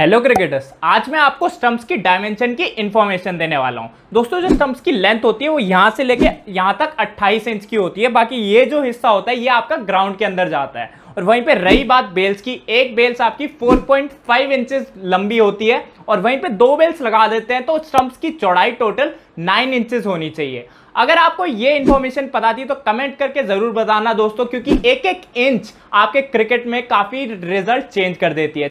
hello cricketers आज मैं आपको स्टम्प्स की डायमेंशन की इन्फॉर्मेशन देने वाला हूं दोस्तों जो स्टम्प्स की लेंथ होती है वो यहां से लेके यहां तक 28 इंच की होती है बाकी ये जो हिस्सा होता है ये आपका ग्राउंड के अंदर जाता है और वहीं पे रही बात बेल्स की एक बेल्स आपकी 4.5 इंचेस लंबी होती है और वहीं पर दो बेल्स लगा देते हैं तो स्टम्प्स की चौड़ाई टोटल नाइन इंचेस होनी चाहिए अगर आपको ये इन्फॉर्मेशन पता थी तो कमेंट करके ज़रूर बताना दोस्तों क्योंकि एक एक इंच आपके क्रिकेट में काफ़ी रिजल्ट चेंज कर देती है